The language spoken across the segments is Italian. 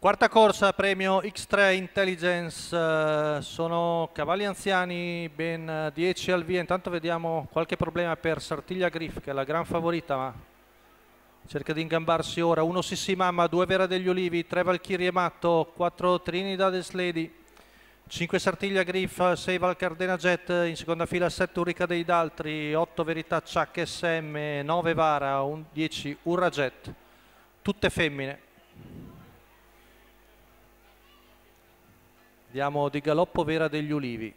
Quarta corsa, premio X3 Intelligence, eh, sono cavalli anziani, ben 10 eh, al via, intanto vediamo qualche problema per Sartiglia Griff che è la gran favorita ma cerca di ingambarsi ora, 1 Sissi Mamma, 2 Vera degli Olivi, 3 Valchirie Matto, 4 Trinidades Lady, 5 Sartiglia Griff, 6 Valcardena Jet, in seconda fila 7 Urica dei D'Altri, 8 Verità Chuck SM, 9 Vara, 10 Urra Jet, tutte femmine. Andiamo di galoppo Vera degli Ulivi.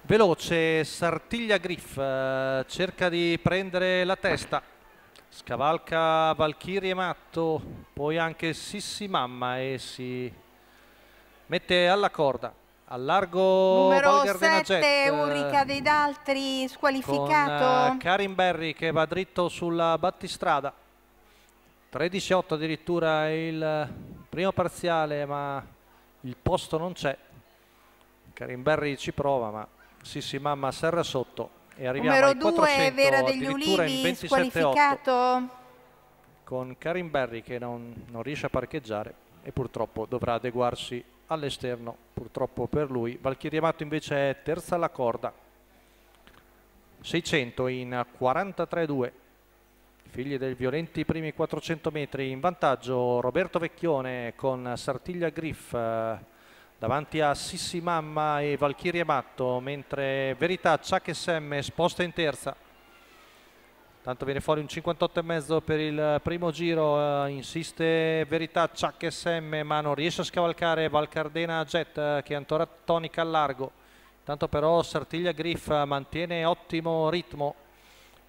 Veloce Sartiglia Griff, eh, cerca di prendere la testa, scavalca Valchirie Matto, poi anche Sissi Mamma e si mette alla corda. Al largo numero 7 Jet, eh, dei D'Altri, squalificato. Con eh, Karim Berry che va dritto sulla battistrada. 3-18 addirittura il primo parziale ma il posto non c'è Karim Carimberri ci prova ma Sissi Mamma serra sotto e arriviamo Numero 2, 400 Vera degli Ulivi squalificato con Karim Carimberri che non, non riesce a parcheggiare e purtroppo dovrà adeguarsi all'esterno purtroppo per lui Valchiri Amato invece è terza alla corda 600 in 43-2 Figli del Violenti, primi 400 metri in vantaggio Roberto Vecchione con Sartiglia Griff eh, davanti a Sissi Mamma e Valchirie Matto, mentre Verità, Ciac SM sposta in terza. Tanto viene fuori un 58,5 per il primo giro, eh, insiste Verità, Ciac SM, ma non riesce a scavalcare Valcardena Jet eh, che è ancora tonica al largo. Tanto però Sartiglia Griff mantiene ottimo ritmo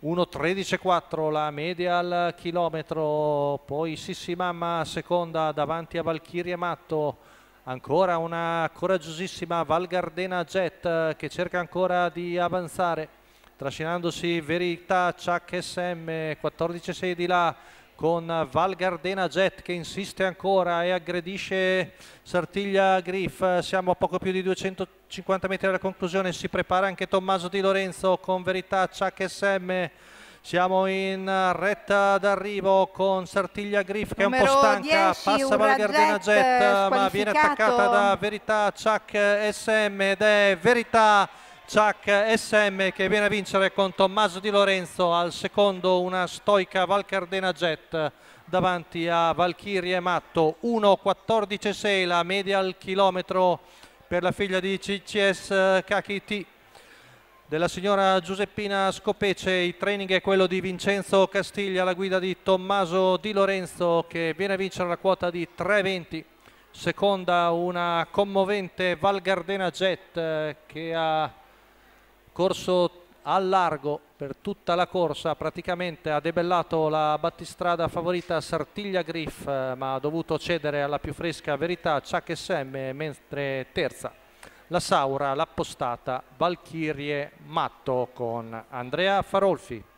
1.13.4 la media al chilometro, poi Sissi Mamma seconda davanti a Valchirie Matto, ancora una coraggiosissima Valgardena Jet eh, che cerca ancora di avanzare, trascinandosi Verità, Chuck SM, 14.6 di là, con Val Gardena Jet che insiste ancora e aggredisce Sartiglia Griff, siamo a poco più di 250 metri dalla conclusione, si prepara anche Tommaso Di Lorenzo con Verità Ciac SM. Siamo in retta d'arrivo con Sartiglia Griff che Numero è un po' stanca, 10, passa Valgardena Jet ma viene attaccata da Verità Ciac SM ed è Verità Ciac SM che viene a vincere con Tommaso Di Lorenzo al secondo una stoica Valcardena Jet davanti a Valchirie Matto 1.14.6 la media al chilometro per la figlia di CCS Kakiti della signora Giuseppina Scopece il training è quello di Vincenzo Castiglia alla guida di Tommaso Di Lorenzo che viene a vincere la quota di 3.20 seconda una commovente Valgardena Jet eh, che ha corso al largo per tutta la corsa praticamente ha debellato la battistrada favorita Sartiglia Griff eh, ma ha dovuto cedere alla più fresca verità Chuck SM mentre terza la Saura, l'appostata Valchirie Matto con Andrea Farolfi